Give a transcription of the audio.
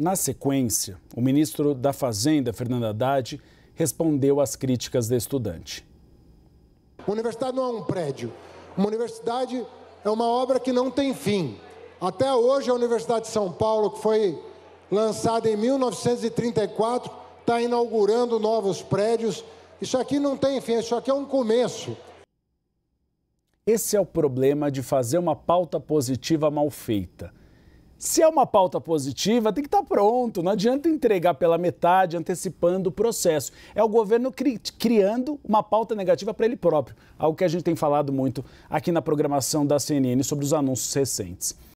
Na sequência, o ministro da Fazenda, Fernando Haddad, respondeu às críticas da estudante. Uma universidade não é um prédio. Uma universidade é uma obra que não tem fim. Até hoje, a Universidade de São Paulo, que foi lançada em 1934, está inaugurando novos prédios. Isso aqui não tem fim, isso aqui é um começo. Esse é o problema de fazer uma pauta positiva mal feita. Se é uma pauta positiva, tem que estar tá pronto. Não adianta entregar pela metade, antecipando o processo. É o governo cri criando uma pauta negativa para ele próprio, algo que a gente tem falado muito aqui na programação da CNN sobre os anúncios recentes.